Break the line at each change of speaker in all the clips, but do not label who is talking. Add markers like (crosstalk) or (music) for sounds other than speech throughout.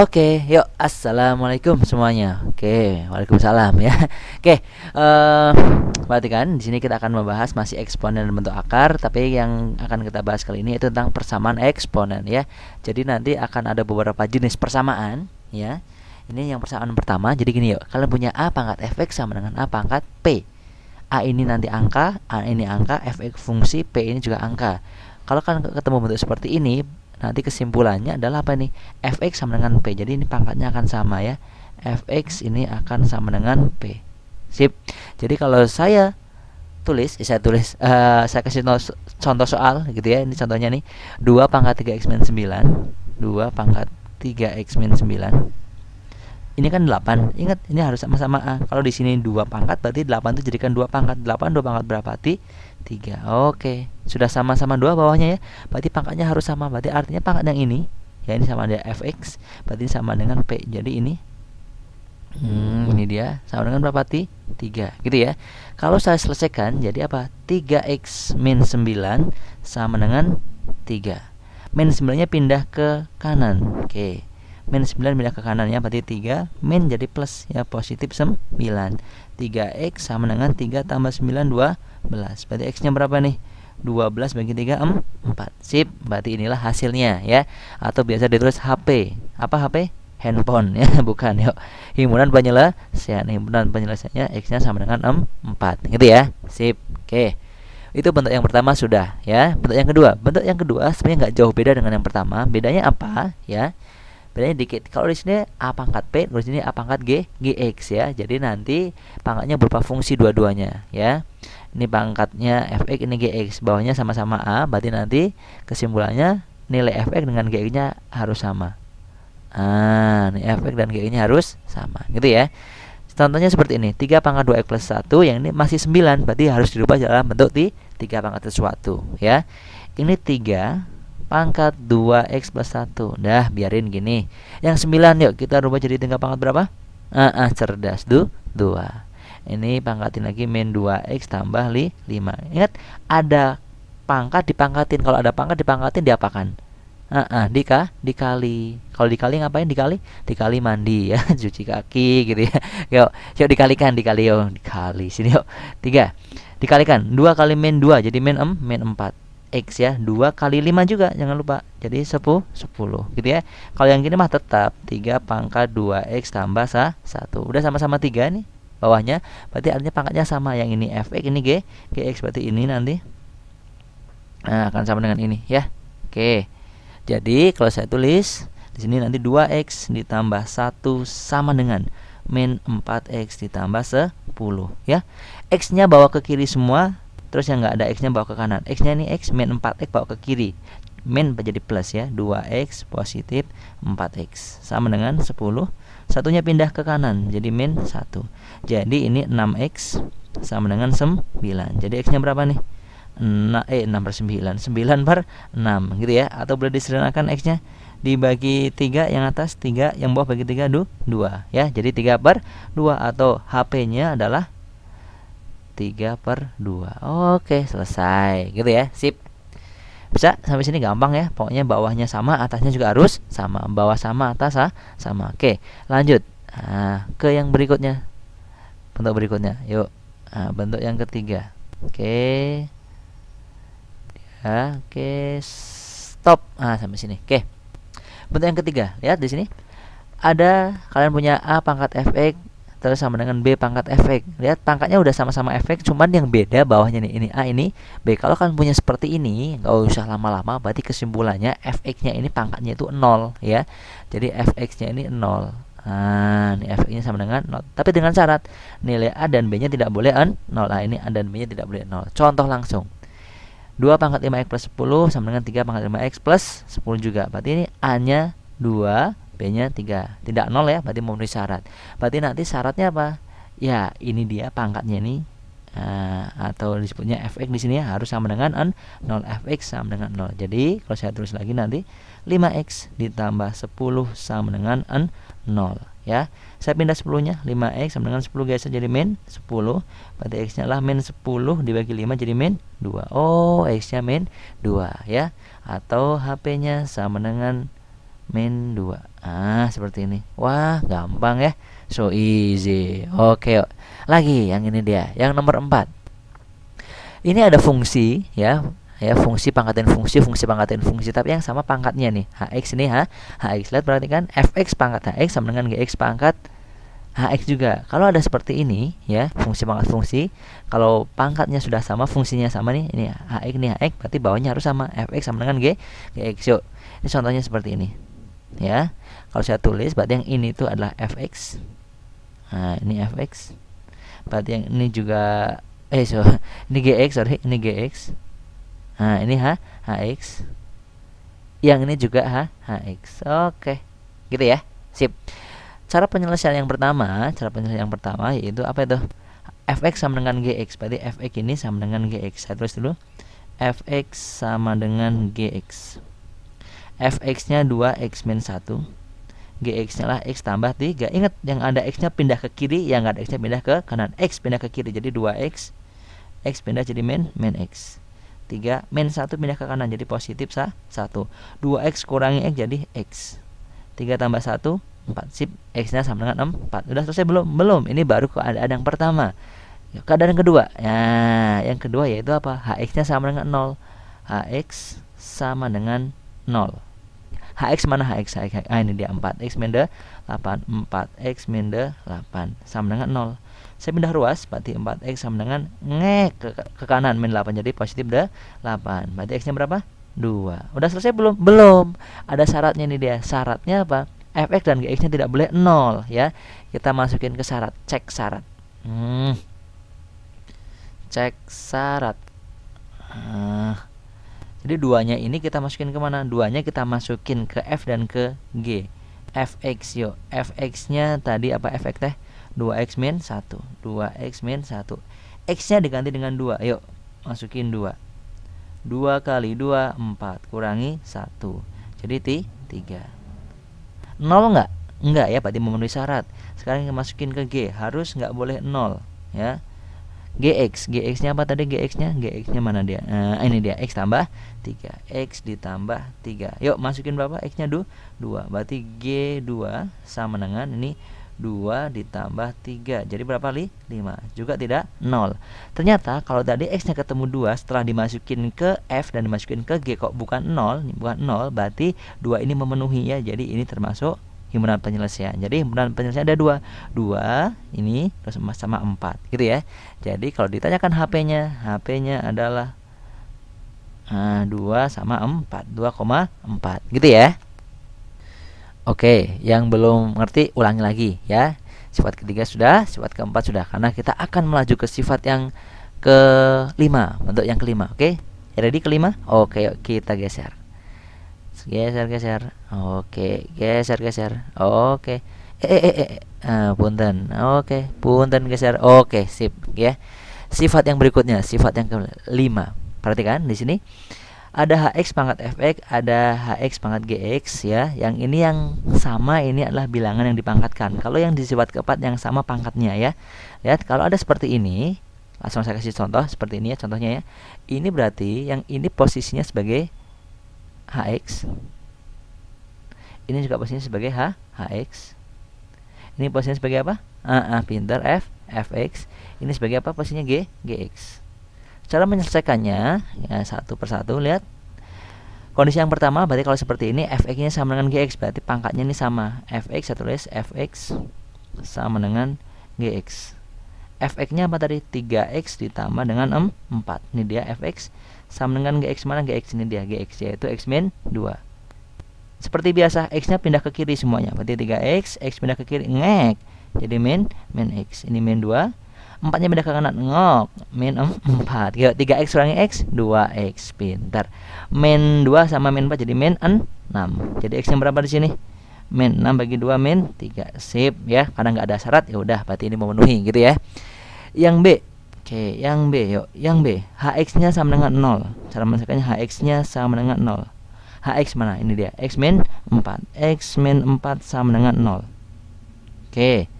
Oke, okay, yuk assalamualaikum semuanya. Oke, okay, waalaikumsalam ya. Oke, okay, uh, eh, perhatikan di sini kita akan membahas masih eksponen dan bentuk akar, tapi yang akan kita bahas kali ini itu tentang persamaan eksponen ya. Jadi nanti akan ada beberapa jenis persamaan ya. Ini yang persamaan pertama. Jadi gini yuk, kalian punya a pangkat fx sama dengan a pangkat p. a ini nanti angka, a ini angka, fx fungsi, p ini juga angka. Kalau kan ketemu bentuk seperti ini, nanti kesimpulannya adalah apa nih fx sama dengan p jadi ini pangkatnya akan sama ya fx ini akan sama dengan p sip jadi kalau saya tulis eh, saya tulis uh, saya kasih no, contoh soal gitu ya ini contohnya nih 2 pangkat 3 x min 9 2 pangkat 3 x min 9 ini kan 8 ingat ini harus sama-sama A kalau di sini dua pangkat berarti 8 itu jadikan dua pangkat 8 dua pangkat berapa T 3 oke sudah sama-sama dua bawahnya ya berarti pangkatnya harus sama berarti artinya pangkat yang ini ya ini sama dengan fx berarti sama dengan P jadi ini hmm, ini dia sama dengan berapa T 3 gitu ya kalau saya selesaikan jadi apa 3x min 9 sama dengan 3 min 9 nya pindah ke kanan oke okay minus 9 pindah ke kanan ya berarti 3 min jadi plus ya positif 9 3x sama dengan 3 tambah 9 12 berarti x nya berapa nih 12 bagi 3 4 sip berarti inilah hasilnya ya atau biasa ditulis HP apa HP handphone ya (laughs) bukan yuk ya. himpunan penyelesaian himpunan penyelesaiannya x nya sama dengan 4 gitu ya sip oke itu bentuk yang pertama sudah ya bentuk yang kedua bentuk yang kedua sebenarnya nggak jauh beda dengan yang pertama bedanya apa ya bedanya dikit kalau di sini a pangkat p kalau di sini a pangkat g gx ya jadi nanti pangkatnya berupa fungsi dua-duanya ya ini pangkatnya f x ini g x, bawahnya sama-sama a berarti nanti kesimpulannya nilai f x dengan g gx nya harus sama ah ini fx dan gx nya harus sama gitu ya Contohnya seperti ini, 3 pangkat 2x plus 1 yang ini masih 9, berarti harus dirubah dalam bentuk di 3 pangkat sesuatu ya. Ini tiga pangkat 2x plus 1 Dah biarin gini Yang 9 yuk kita rubah jadi tingkat pangkat berapa? Ah, ah cerdas du, 2 Ini pangkatin lagi min 2x tambah li, 5 Ingat ada pangkat dipangkatin Kalau ada pangkat dipangkatin diapakan? ah ah dika dikali kalau dikali ngapain dikali dikali mandi ya (laughs) cuci kaki gitu ya yuk yuk dikalikan dikali yuk dikali sini yuk tiga dikalikan dua kali min dua jadi min em min empat X ya 2 kali 5 juga jangan lupa jadi 10 10 gitu ya kalau yang gini mah tetap 3 pangkat 2X tambah 1 udah sama-sama 3 nih bawahnya berarti artinya pangkatnya sama yang ini Fx ini G GX berarti ini nanti nah, akan sama dengan ini ya oke jadi kalau saya tulis di sini nanti 2X ditambah 1 sama dengan min 4X ditambah 10 ya X nya bawa ke kiri semua terus yang nggak ada x nya bawa ke kanan x nya ini x min 4x bawa ke kiri min menjadi plus ya 2x positif 4x sama dengan 10 satunya pindah ke kanan jadi min 1 jadi ini 6x sama dengan 9 jadi x nya berapa nih 6, eh 6 per 9 9 per 6 gitu ya atau boleh disederhanakan x nya dibagi 3 yang atas 3 yang bawah bagi 3 2 ya jadi 3 per 2 atau HP nya adalah 3 per 2 Oke selesai gitu ya sip bisa sampai sini gampang ya pokoknya bawahnya sama atasnya juga harus sama bawah sama atas ha? Ah, sama oke lanjut nah, ke yang berikutnya bentuk berikutnya yuk nah, bentuk yang ketiga oke ya, oke stop ah sampai sini oke bentuk yang ketiga lihat di sini ada kalian punya a pangkat fx terus sama dengan B pangkat efek lihat pangkatnya udah sama-sama efek cuman yang beda bawahnya nih ini A ini B kalau kan punya seperti ini nggak usah lama-lama berarti kesimpulannya fx nya ini pangkatnya itu nol ya jadi fx nya ini nol Nah, ini nya sama dengan nol Tapi dengan syarat nilai A dan B-nya tidak boleh nol Nah, ini A dan B-nya tidak boleh nol Contoh langsung. 2 pangkat 5X plus 10 sama dengan 3 pangkat 5X plus 10 juga. Berarti ini A-nya 2, B-nya 3. Tidak nol ya, berarti memenuhi syarat. Berarti nanti syaratnya apa? Ya, ini dia pangkatnya ini Uh, atau disebutnya fx di sini ya harus sama dengan n 0 fx sama dengan 0. Jadi kalau saya tulis lagi nanti 5x ditambah 10 sama dengan n 0 ya. Saya pindah 10-nya 5x sama dengan 10 guys jadi min 10. Berarti x-nya lah min 10 dibagi 5 jadi min 2. Oh, x-nya min 2 ya. Atau HP-nya sama dengan min 2 ah seperti ini wah gampang ya so easy oke okay. lagi yang ini dia yang nomor 4 ini ada fungsi ya ya fungsi pangkatin fungsi fungsi pangkatin fungsi tapi yang sama pangkatnya nih hx ini h hx lihat perhatikan fx pangkat hx sama dengan gx pangkat hx juga kalau ada seperti ini ya fungsi pangkat fungsi kalau pangkatnya sudah sama fungsinya sama nih ini hx ini hx berarti bawahnya harus sama fx sama dengan g gx yuk ini contohnya seperti ini ya kalau saya tulis berarti yang ini itu adalah fx nah ini fx berarti yang ini juga eh so (laughs) ini gx sorry ini gx nah ini h hx yang ini juga h hx oke gitu ya sip cara penyelesaian yang pertama cara penyelesaian yang pertama yaitu apa itu fx sama dengan gx berarti fx ini sama dengan gx saya tulis dulu fx sama dengan gx fx-nya 2x min 1 gx-nya lah x tambah 3 ingat yang ada x-nya pindah ke kiri yang ada x-nya pindah ke kanan x pindah ke kiri jadi 2x x pindah jadi min min x 3 min 1 pindah ke kanan jadi positif sah 1 2x kurangi x jadi x 3 tambah 1 4 sip x nya sama dengan 4 udah selesai belum belum ini baru keadaan yang pertama keadaan kedua ya yang kedua yaitu apa hx nya sama dengan 0 hx sama dengan 0 HX mana HX, HX, HX. Ah, ini dia 4X minus 8 4X minus 8 sama dengan 0 saya pindah ruas berarti 4x sama dengan Nge ke, ke kanan minus 8 jadi positif de 8 berarti x nya berapa 2 udah selesai belum belum ada syaratnya ini dia syaratnya apa fx dan gx nya tidak boleh 0 ya kita masukin ke syarat cek syarat hmm. cek syarat ah. Jadi duanya ini kita masukin kemana? Duanya kita masukin ke F dan ke G Fx yuk Fx nya tadi apa efek teh? 2x min 1 2x min 1 X nya diganti dengan 2 Yuk masukin 2 2 kali 2 4 Kurangi 1 Jadi T 3 0 nggak? Enggak ya berarti memenuhi syarat Sekarang masukin ke G Harus nggak boleh 0 ya gx gx nya apa tadi gx nya gx nya mana dia nah, ini dia x tambah 3 x ditambah 3 yuk masukin berapa x nya du 2 berarti g2 sama dengan ini 2 ditambah 3 jadi berapa li 5 juga tidak 0 ternyata kalau tadi x nya ketemu 2 setelah dimasukin ke f dan dimasukin ke g kok bukan 0 bukan 0 berarti 2 ini memenuhi ya jadi ini termasuk himpunan penyelesaian. Jadi himpunan penyelesaian ada dua, dua ini terus emas sama empat, gitu ya. Jadi kalau ditanyakan HP-nya, HP-nya adalah ah, dua sama empat, dua koma empat, gitu ya. Oke, yang belum ngerti ulangi lagi ya. Sifat ketiga sudah, sifat keempat sudah, karena kita akan melaju ke sifat yang kelima, untuk yang kelima, oke? Ready kelima? Oke, kita geser geser geser oke geser geser oke eh eh eh uh, punten oke punten geser oke sip ya sifat yang berikutnya sifat yang kelima perhatikan di sini ada hx pangkat fx ada hx pangkat gx ya yang ini yang sama ini adalah bilangan yang dipangkatkan kalau yang di sifat keempat yang sama pangkatnya ya lihat kalau ada seperti ini langsung saya kasih contoh seperti ini ya contohnya ya ini berarti yang ini posisinya sebagai HX. Ini juga posisinya sebagai H, HX. Ini posisinya sebagai apa? Ah, uh, pintar F, FX. Ini sebagai apa? Posisinya G, GX. Cara menyelesaikannya, ya satu persatu lihat. Kondisi yang pertama berarti kalau seperti ini FX-nya sama dengan GX berarti pangkatnya ini sama. FX saya tulis FX sama dengan GX. FX-nya apa tadi? 3X ditambah dengan 4. Ini dia FX sama dengan gx mana gx ini dia gx yaitu x min 2 seperti biasa x nya pindah ke kiri semuanya berarti 3x x pindah ke kiri ngek jadi min min x ini min 2 4 nya pindah ke kanan ngok min 4 yuk 3x kurangi x 2x pintar min 2 sama min 4 jadi min 6 jadi x nya berapa di sini min 6 bagi 2 min 3 sip ya karena nggak ada syarat ya udah berarti ini memenuhi gitu ya yang B Oke, yang B yuk. Yang B, HX-nya sama dengan 0. Cara menyelesaikannya HX-nya sama dengan 0. HX mana? Ini dia. X min 4. X min 4 sama dengan 0. Oke.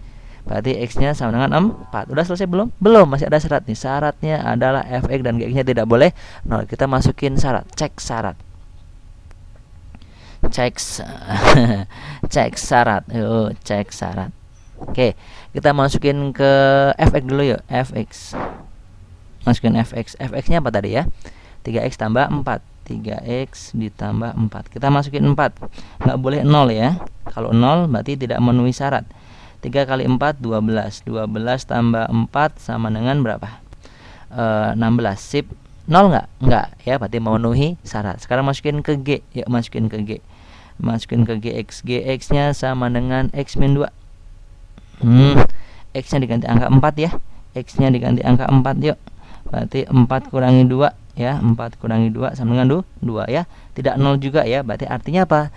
Berarti X-nya sama dengan 4. Udah selesai belum? Belum, masih ada syarat nih. Syaratnya adalah FX dan GX-nya tidak boleh 0. Kita masukin syarat. Cek syarat. Cek (laughs) cek syarat. Yuk, cek syarat. Oke, kita masukin ke FX dulu yuk, FX masukin fx fx nya apa tadi ya 3x tambah 4 3x ditambah 4 kita masukin 4 nggak boleh 0 ya kalau 0 berarti tidak memenuhi syarat 3 kali 4 12 12 tambah 4 sama dengan berapa e, eh, 16 sip 0 nggak nggak ya berarti memenuhi syarat sekarang masukin ke G ya masukin ke G masukin ke GX GX nya sama dengan X min 2 hmm, X nya diganti angka 4 ya X nya diganti angka 4 yuk berarti 4 kurangi 2 ya 4 kurangi 2 sama dengan 2 ya tidak nol juga ya berarti artinya apa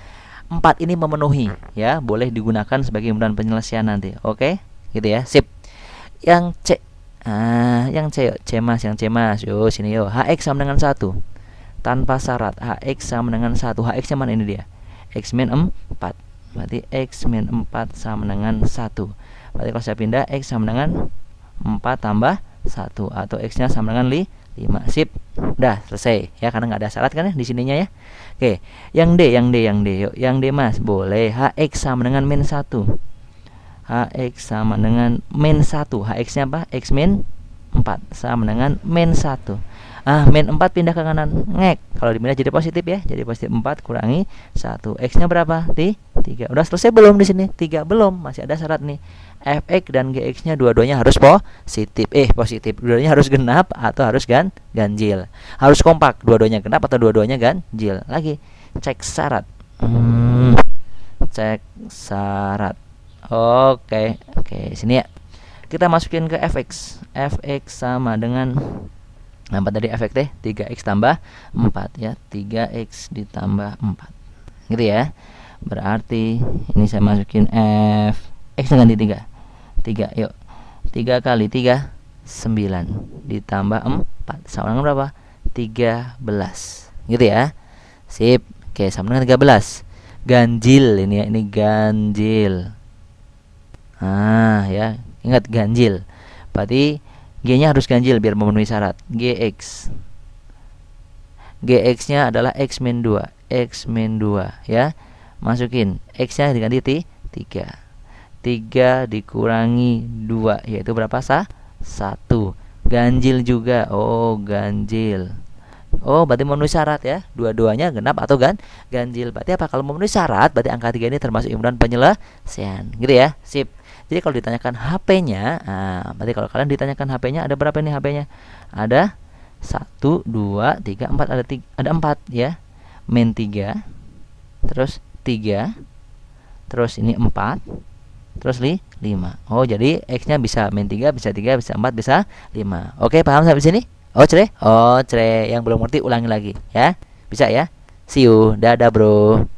4 ini memenuhi ya boleh digunakan sebagai bahan penyelesaian nanti oke okay? gitu ya sip yang C ah yang C yuk. C mas yang C mas yo sini yo HX sama dengan 1 tanpa syarat HX sama dengan 1 HX yang mana ini dia X min 4 berarti X min 4 sama dengan 1 berarti kalau saya pindah X sama dengan 4 tambah 1 atau x-nya sama dengan li 5 sip udah selesai ya karena nggak ada syarat kan ya di sininya ya oke yang d yang d yang d yuk yang d mas boleh hx sama dengan min 1 hx sama dengan min 1 hx nya apa x min 4 sama dengan min 1 ah min 4 pindah ke kanan ngek kalau dipindah jadi positif ya jadi positif 4 kurangi 1 x nya berapa di 3 udah selesai belum di sini 3 belum masih ada syarat nih fx dan gx-nya dua-duanya harus positif. Eh, positif. Dua-duanya harus genap atau harus gan ganjil. Harus kompak, dua-duanya genap atau dua-duanya ganjil. Lagi, cek syarat. Hmm, cek syarat. Oke, oke, sini ya. Kita masukin ke fx. fx sama dengan apa tadi fx teh 3x tambah 4 ya. 3x ditambah 4. Gitu ya. Berarti ini saya masukin f x dengan di 3 tiga yuk tiga kali tiga sembilan ditambah empat sama dengan berapa tiga belas gitu ya sip oke sama dengan tiga belas ganjil ini ya ini ganjil ah ya ingat ganjil berarti g nya harus ganjil biar memenuhi syarat gx gx nya adalah x min 2 x min 2 ya masukin x nya diganti t 3 3 dikurangi 2 yaitu berapa sah? 1 ganjil juga oh ganjil oh berarti memenuhi syarat ya dua-duanya genap atau gan ganjil berarti apa kalau memenuhi syarat berarti angka 3 ini termasuk imran penyelesaian gitu ya sip jadi kalau ditanyakan HP-nya nah, berarti kalau kalian ditanyakan HP-nya ada berapa nih HP-nya ada 1 2 3 4 ada tiga, ada 4 ya min 3 terus 3 terus ini 4 terus li 5 oh jadi x nya bisa min 3 bisa 3 bisa 4 bisa 5 oke paham sampai sini oh cerai? oh cerai. yang belum ngerti ulangi lagi ya bisa ya see you dadah bro